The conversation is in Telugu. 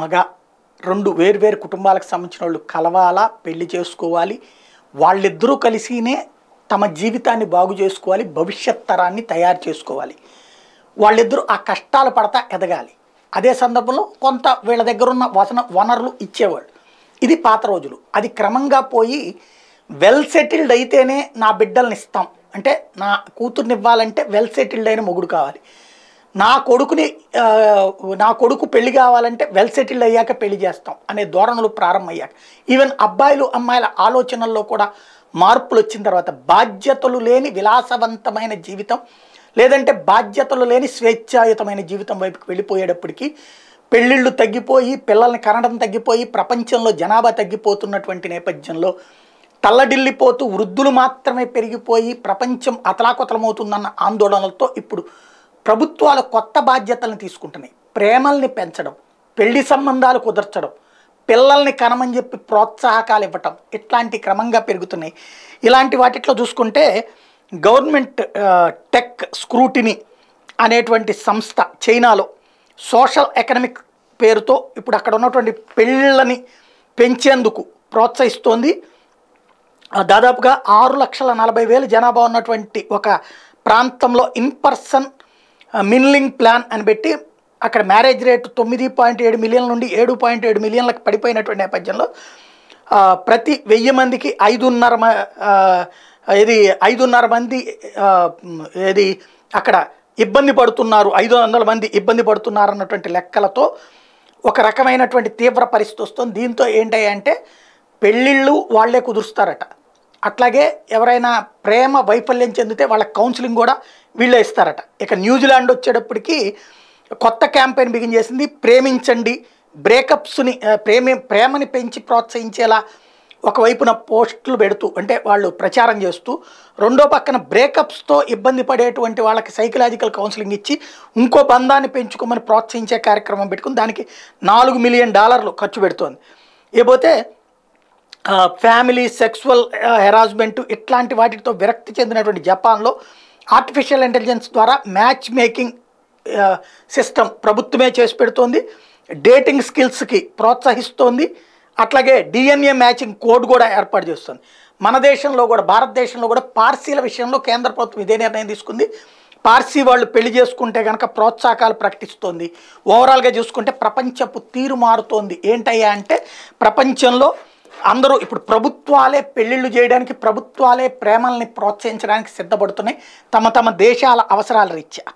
మగ రెండు వేర్వేరు కుటుంబాలకు సంబంధించిన వాళ్ళు కలవాలా పెళ్లి చేసుకోవాలి వాళ్ళిద్దరూ కలిసినే తమ జీవితాన్ని బాగు చేసుకోవాలి భవిష్యత్ తరాన్ని తయారు చేసుకోవాలి వాళ్ళిద్దరూ ఆ కష్టాలు పడతా ఎదగాలి అదే సందర్భంలో కొంత వీళ్ళ దగ్గర ఉన్న వసన వనరులు ఇచ్చేవాళ్ళు ఇది పాత రోజులు అది క్రమంగా పోయి వెల్ సెటిల్డ్ అయితేనే నా బిడ్డల్ని ఇస్తాం అంటే నా కూతుర్నివ్వాలంటే ఇవ్వాలంటే వెల్ సెటిల్డ్ అయిన మొగుడు కావాలి నా కొడుకుని నా కొడుకు పెళ్లి కావాలంటే వెల్ సెటిల్డ్ అయ్యాక పెళ్లి చేస్తాం అనే ధోరణులు ప్రారంభమయ్యాక ఈవెన్ అబ్బాయిలు అమ్మాయిల ఆలోచనల్లో కూడా మార్పులు వచ్చిన తర్వాత బాధ్యతలు లేని విలాసవంతమైన జీవితం లేదంటే బాధ్యతలు లేని స్వేచ్ఛాయుతమైన జీవితం వైపుకి వెళ్ళిపోయేటప్పటికీ పెళ్ళిళ్ళు తగ్గిపోయి పిల్లల్ని కనడం తగ్గిపోయి ప్రపంచంలో జనాభా తగ్గిపోతున్నటువంటి నేపథ్యంలో తల్లడిల్లిపోతూ వృద్ధులు మాత్రమే పెరిగిపోయి ప్రపంచం అతలాకుతలమవుతుందన్న ఆందోళనలతో ఇప్పుడు ప్రభుత్వాలు కొత్త బాధ్యతలను తీసుకుంటున్నాయి ప్రేమల్ని పెంచడం పెళ్లి సంబంధాలు కుదర్చడం పిల్లల్ని కనమని చెప్పి ప్రోత్సాహకాలు ఇవ్వటం ఇట్లాంటి క్రమంగా పెరుగుతున్నాయి ఇలాంటి వాటిట్లో చూసుకుంటే గవర్నమెంట్ టెక్ స్క్రూటినీ అనేటువంటి సంస్థ చైనాలో సోషల్ ఎకనమిక్ పేరుతో ఇప్పుడు అక్కడ ఉన్నటువంటి పెళ్ళని పెంచేందుకు ప్రోత్సహిస్తోంది దాదాపుగా ఆరు లక్షల నలభై వేలు జనాభా ఉన్నటువంటి ఒక ప్రాంతంలో ఇన్ పర్సన్ మిన్లింగ్ ప్లాన్ అని పెట్టి అక్కడ మ్యారేజ్ రేటు తొమ్మిది పాయింట్ ఏడు మిలియన్ల నుండి ఏడు పాయింట్ ఏడు మిలియన్లకు పడిపోయినటువంటి నేపథ్యంలో ప్రతి వెయ్యి మందికి ఐదున్నర ఇది ఐదున్నర మంది ఏది అక్కడ ఇబ్బంది పడుతున్నారు ఐదు వందల మంది ఇబ్బంది పడుతున్నారు అన్నటువంటి లెక్కలతో ఒక రకమైనటువంటి తీవ్ర పరిస్థితి వస్తుంది దీంతో ఏంటంటే పెళ్ళిళ్ళు వాళ్లే కుదురుస్తారట అట్లాగే ఎవరైనా ప్రేమ వైఫల్యం చెందితే వాళ్ళ కౌన్సిలింగ్ కూడా వీళ్ళే ఇస్తారట ఇక న్యూజిలాండ్ వచ్చేటప్పటికి కొత్త క్యాంపెయిన్ బిగిన్ చేసింది ప్రేమించండి బ్రేకప్స్ని ప్రేమి ప్రేమని పెంచి ప్రోత్సహించేలా ఒకవైపున పోస్టులు పెడుతూ అంటే వాళ్ళు ప్రచారం చేస్తూ రెండో పక్కన బ్రేకప్స్తో ఇబ్బంది పడేటువంటి వాళ్ళకి సైకలాజికల్ కౌన్సిలింగ్ ఇచ్చి ఇంకో బంధాన్ని పెంచుకోమని ప్రోత్సహించే కార్యక్రమం పెట్టుకుని దానికి నాలుగు మిలియన్ డాలర్లు ఖర్చు పెడుతోంది ఇకపోతే ఫ్యామిలీ సెక్సువల్ హెరాస్మెంటు ఇట్లాంటి వాటితో విరక్తి చెందినటువంటి జపాన్లో ఆర్టిఫిషియల్ ఇంటెలిజెన్స్ ద్వారా మ్యాచ్ మేకింగ్ సిస్టమ్ ప్రభుత్వమే చేసి పెడుతోంది డేటింగ్ స్కిల్స్కి ప్రోత్సహిస్తోంది అట్లాగే డిఎన్ఏ మ్యాచింగ్ కోడ్ కూడా ఏర్పాటు చేస్తుంది మన దేశంలో కూడా భారతదేశంలో కూడా పార్సీల విషయంలో కేంద్ర ప్రభుత్వం ఇదే నిర్ణయం తీసుకుంది పార్సీ వాళ్ళు పెళ్లి చేసుకుంటే కనుక ప్రోత్సాహకాలు ప్రకటిస్తోంది ఓవరాల్గా చూసుకుంటే ప్రపంచపు తీరు మారుతోంది ఏంటయ్యా అంటే ప్రపంచంలో అందరూ ఇప్పుడు ప్రభుత్వాలే పెళ్ళిళ్ళు చేయడానికి ప్రభుత్వాలే ప్రేమల్ని ప్రోత్సహించడానికి సిద్ధపడుతున్నాయి తమ తమ దేశాల అవసరాల రీత్యా